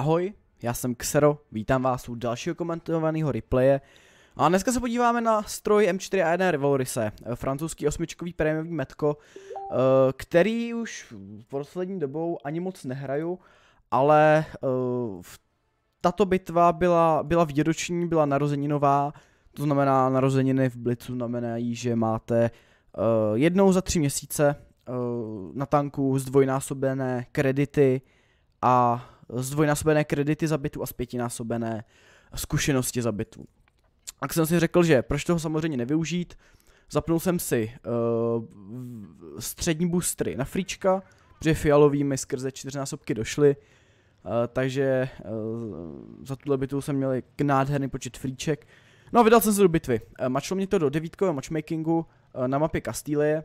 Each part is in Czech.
Ahoj, já jsem Xero, vítám vás u dalšího komentovaného replaye. A dneska se podíváme na stroj M4 A1 Revolurise, eh, francouzský osmičkový prémiový metko, eh, který už v poslední dobou ani moc nehraju, ale eh, tato bitva byla, byla výroční, byla narozeninová, to znamená narozeniny v Blitzu znamenají, že máte jednou za tři měsíce na tanku zdvojnásobené kredity a zdvojnásobené kredity za bitvu a zpětinásobené zkušenosti za bitvu. Tak jsem si řekl, že proč toho samozřejmě nevyužít. Zapnul jsem si uh, střední boostry na frička, protože fialovými skrze čtyřnásobky došly, uh, takže uh, za tuhle bitvu jsem měl nádherný počet fríček. No a vydal jsem se do bitvy. Uh, mačlo mě to do devítkového matchmakingu uh, na mapě Kastýlie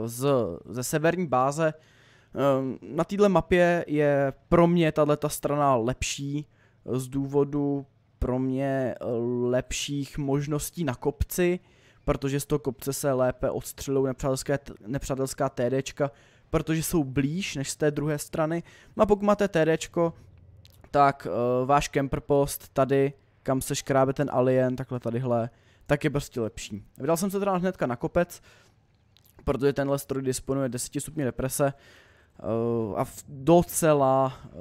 uh, z, ze severní báze, uh, Ehm, na této mapě je pro mě tahle strana lepší z důvodu pro mě eh, lepších možností na kopci, protože z toho kopce se lépe odstřelují nepřátelské, nepřátelská TDčka, protože jsou blíž než z té druhé strany. No a pokud máte TDčko, tak uh, váš camper post tady, kam se škrábe ten alien, takhle tadyhle, tak je prostě lepší. Vydal jsem se teda hnedka na kopec, protože tenhle stroj disponuje 10 stupňů deprese, Eh, a v docela eh,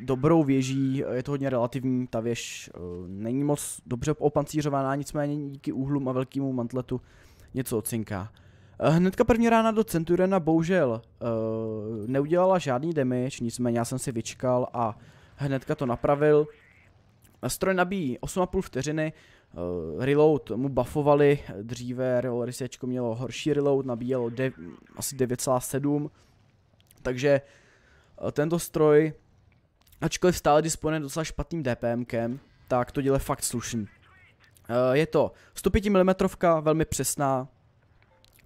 dobrou věží, eh, je to hodně relativní, ta věž není moc dobře opancířovaná, nicméně díky úhlům a velkému mantletu něco ocinká. Hnedka první rána do Centurena bohužel neudělala žádný damage, nicméně já jsem si vyčkal a hnedka to napravil. Stroj nabíjí 8,5 vteřiny, reload mu buffovali, dříve RCčko mělo horší reload, nabíjelo asi 9,7 takže eh, tento stroj, ačkoliv stále disponuje docela špatným DPMkem, tak to děle fakt slušný. Eh, je to 105 mm, velmi přesná,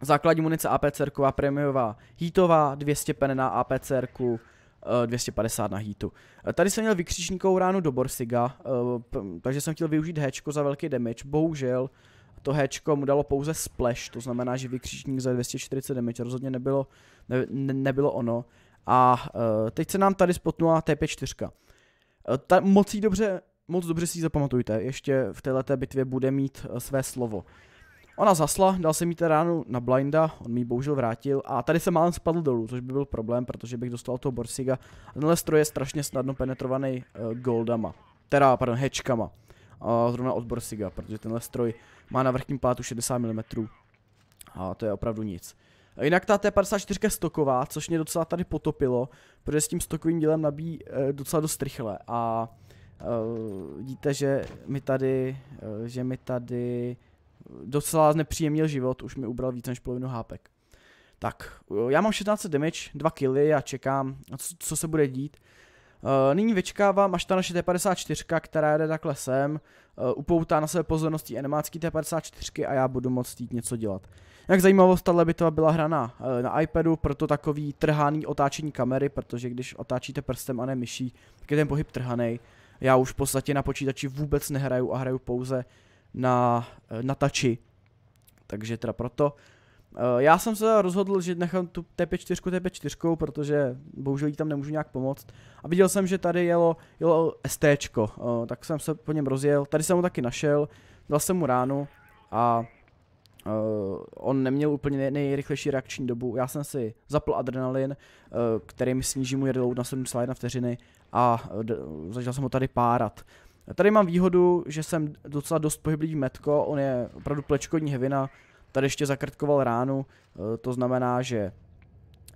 základní munice APCR-ková, prémiová, hítová 200 pen na apcr 250 eh, na hítu. Tady jsem měl vykřičníkovou ránu do Borsiga, takže jsem chtěl využít hečko za velký damage, bohužel to Hčko mu dalo pouze splash, to znamená, že vykřičník za 240 damage rozhodně nebylo, ne, ne, nebylo ono. A uh, teď se nám tady spotnula TP4. Uh, e, ta moc, dobře, moc dobře si ji zapamatujte, ještě v této bitvě bude mít uh, své slovo. Ona zasla, dal se mi ta ránu na blinda, on mi ji bohužel vrátil a tady se málem spadl dolů, což by byl problém, protože bych dostal toho Borsiga. Tenhle stroj je strašně snadno penetrovaný uh, goldama, teda pardon, hečkama uh, zrovna od Borsiga, protože tenhle stroj má na vrchním plátu 60 mm. A to je opravdu nic. Jinak ta T54 je stoková, což mě docela tady potopilo, protože s tím stokovým dílem nabíjí uh, docela dost rychle a uh, vidíte, že mi tady, uh, že mi tady docela znepříjemnil život, už mi ubral víc než polovinu hápek. Tak, já mám 16 damage, 2 killy a čekám, co, co se bude dít. Eh, nyní vyčkávám, až ta naše T54, která jede takhle sem, eh, upoutá na své pozornosti animácký T54 a já budu moct jít něco dělat. Jak zajímavost, tahle bitva byla hraná eh, na iPadu, proto takový trhaný otáčení kamery, protože když otáčíte prstem a ne myší, tak je ten pohyb trhaný. Já už v podstatě na počítači vůbec nehraju a hraju pouze na, na tači, takže teda proto. Eh, já jsem se rozhodl, že nechám tu TP4 TP4, protože bohužel jí tam nemůžu nějak pomoct. A viděl jsem, že tady jelo, jelo ST, eh, tak jsem se po něm rozjel. Tady jsem ho taky našel, dal jsem mu ránu a Uh, on neměl úplně nejrychlejší reakční dobu. Já jsem si zapl adrenalin, uh, mi sníží můj reload na 7,1 vteřiny a uh, začal jsem ho tady párat. Tady mám výhodu, že jsem docela dost pohyblivý metko, on je opravdu plečkodní hevina, Tady ještě zakrtkoval ránu, eh, to znamená, že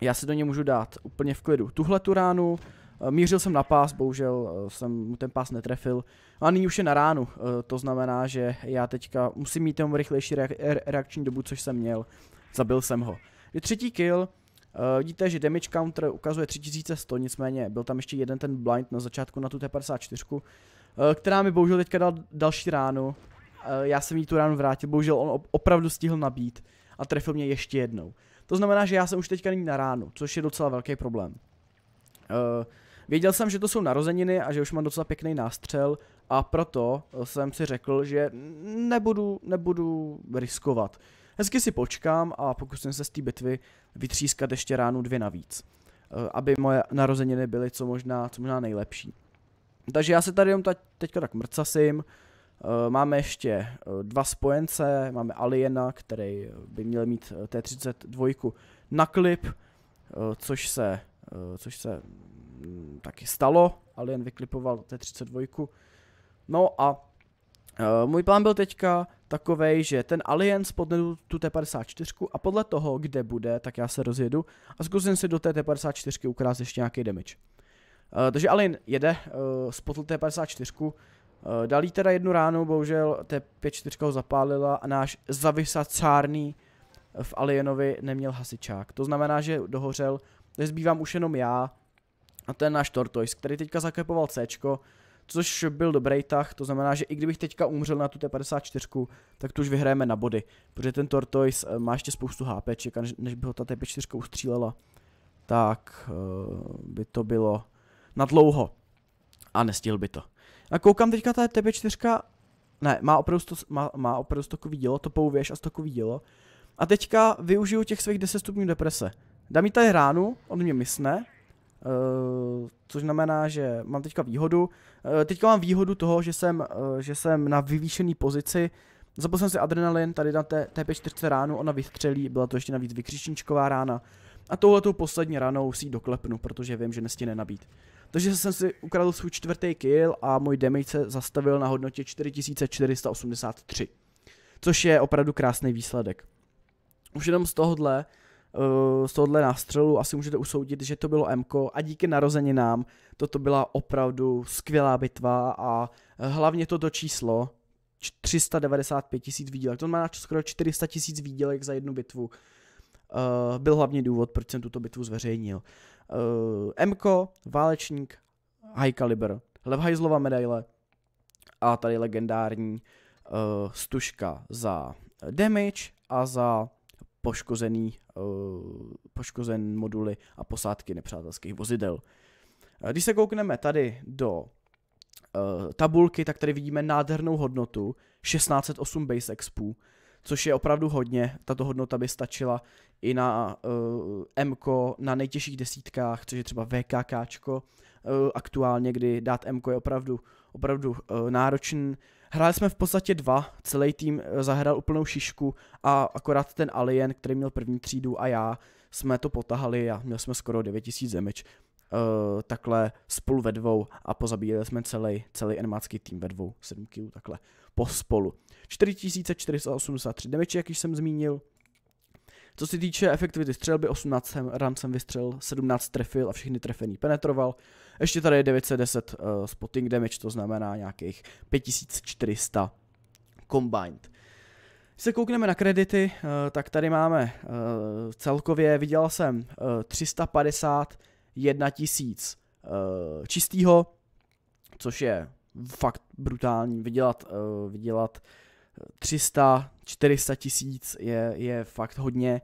já si do něj můžu dát úplně v klidu tuhle tu ránu, eh, Mířil jsem na pás, bohužel eh, jsem mu ten pás netrefil. A nyní už je na ránu, to znamená, že já teďka musím mít jenom rychlejší reakční dobu, což jsem měl. Zabil jsem ho. Je třetí kill, vidíte, že damage counter ukazuje 3100, nicméně byl tam ještě jeden ten blind na začátku na tu T54, která mi bohužel teďka dal další ránu Eh, já jsem jí tu ránu vrátil, bohužel on opravdu stihl nabít a trefil mě ještě jednou. To znamená, že já jsem už teďka není na ránu, což je docela velký problém. Eh, věděl jsem, že to jsou narozeniny a že už mám docela pěkný nástřel a proto eh, jsem si řekl, že nebudu, nebudu riskovat. Hezky si počkám a pokusím se z té bitvy vytřískat ještě ránu dvě navíc, aby moje narozeniny byly co možná, co možná nejlepší. Takže já se tady jenom ta, teďka tak mrcasím, Eh, máme ještě eh, dva spojence, máme Aliena, který eh, by měl mít T-32 na klip, což se, což se mm, taky stalo. Alien vyklipoval T-32. No a můj plán byl teďka takovej, že ten Alien spodne tu T-54 a podle toho, kde bude, tak já se rozjedu a zkusím si do té T-54 ukrát ještě nějaký damage. Uh, takže Alien jede, uh, spotl T-54, Eh, Dali teda jednu ránu, bohužel te 54 ho zapálila a náš zavisacárný eh, v Alienovi neměl hasičák. To znamená, že dohořel, nezbývám už jenom já a ten náš Tortoise, který teďka zakepoval C, což byl dobrý tah, to znamená, že i kdybych teďka umřel na tu T54, tak tu už vyhrajeme na body, protože ten Tortoise eh, má ještě spoustu HP, a než by ho ta T54 ustřílela, tak by to bylo na dlouho a nestihl by to. A koukám teďka, ta TP4, ne, má opravdu, sto, má, má opravdu stokový dílo, to pouvěš a stokový dílo. A teďka využiju těch svých 10 stupňů deprese. Dám jí tady ránu, on mě mysne, Uh, což znamená, že mám teďka výhodu. Uh, teďka mám výhodu toho, že jsem, uh, že jsem na vyvýšené pozici. Zapal jsem si adrenalin tady na té TP4 ránu, ona vystřelí, byla to ještě navíc vykřičničková rána. A touhletou poslední ranou si ji doklepnu, protože vím, že nestihne nabít. Takže jsem si ukradl svůj čtvrtý kill a můj damage se zastavil na hodnotě 4483. Což je opravdu krásný výsledek. Už jenom z tohohle, eh, z tohohle nástřelu asi můžete usoudit, že to bylo Mko a díky narozeninám toto byla opravdu skvělá bitva a hlavně toto číslo 395 tisíc výdělek, to má skoro 400 tisíc výdělek za jednu bitvu, eh, byl hlavně důvod, proč jsem tuto bitvu zveřejnil uh, MKO, Válečník, High Caliber, levhajzlova medaile a tady legendární uh, stužka za damage a za poškozený, uh, poškozen moduly a posádky nepřátelských vozidel. Když se koukneme tady do uh, tabulky, tak tady vidíme nádhernou hodnotu 1608 base expů, což je opravdu hodně. Tato hodnota by stačila i na uh, MKO na nejtěžších desítkách, což je třeba VKKčko uh, eh, aktuálně, kdy dát MKO je opravdu, opravdu uh, náročný. Hráli jsme v podstatě dva, celý tým zahrál úplnou šišku a akorát ten Alien, který měl první třídu a já, jsme to potahali a měli jsme skoro 9000 zemič. Uh, takhle spolu ve dvou a pozabíjeli jsme celý, celý enmácký tým ve dvou, 7 kg takhle, pospolu. 4483 damage, jak již jsem zmínil, co se týče efektivity střelby, 18 ran jsem vystřel, 17 trefil a všechny trefený penetroval. Ještě tady je 910 uh, eh, spotting damage, to znamená nějakých 5400 combined. Když se koukneme na kredity, uh, tak tady máme uh, celkově, viděl jsem uh, 351 tisíc uh, čistýho, což je fakt brutální, vydělat, uh, vydělat 300, 400 tisíc je, je fakt hodně.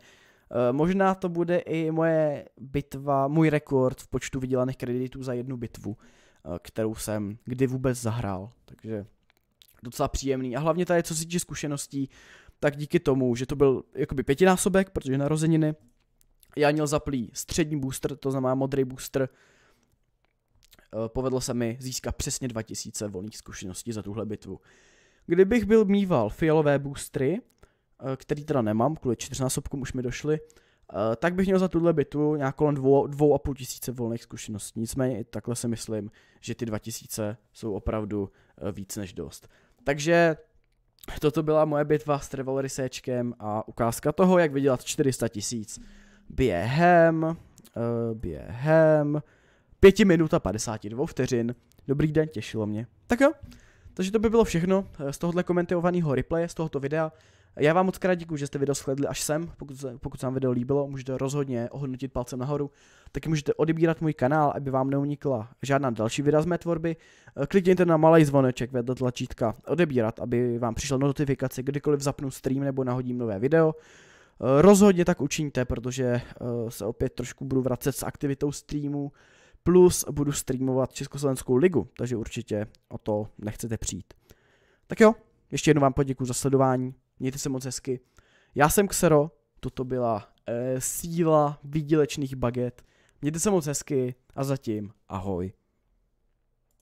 Eh, možná to bude i moje bitva, můj rekord v počtu vydělaných kreditů za jednu bitvu, eh, kterou jsem kdy vůbec zahrál. Takže docela příjemný. A hlavně tady, co se týče zkušeností, tak díky tomu, že to byl jakoby pětinásobek, protože narozeniny, já měl zaplý střední booster, to znamená modrý booster, eh, povedlo se mi získat přesně 2000 volných zkušeností za tuhle bitvu. Kdybych byl mýval fialové boostry, eh, který teda nemám, kvůli čtyřnásobkům už mi došly, eh, tak bych měl za tuhle bitvu nějak kolem dvou, dvou a půl tisíce volných zkušeností. Nicméně i takhle si myslím, že ty dva tisíce jsou opravdu eh, víc než dost. Takže toto byla moje bitva s Trevor a ukázka toho, jak vydělat 400 tisíc během, během 5 minut a 52 vteřin. Dobrý den, těšilo mě. Tak jo, takže to by bylo všechno eh, z tohohle komentovaného replaye, z tohoto videa. Já vám moc krát děkuji, že jste video shledli až sem. Pokud se, pokud se vám video líbilo, můžete rozhodně ohodnotit palcem nahoru. Taky můžete odebírat můj kanál, aby vám neunikla žádná další videa z mé tvorby. Eh, klikněte na malý zvoneček vedle tlačítka odebírat, aby vám přišla notifikace, kdykoliv zapnu stream nebo nahodím nové video. Eh, rozhodně tak učiňte, protože se opět trošku budu vracet s aktivitou streamu plus budu streamovat Československou ligu, takže určitě o to nechcete přijít. Tak jo, ještě jednou vám poděkuji za sledování, mějte se moc hezky. Já jsem Xero, toto byla e, síla výdělečných baget. Mějte se moc hezky a zatím ahoj.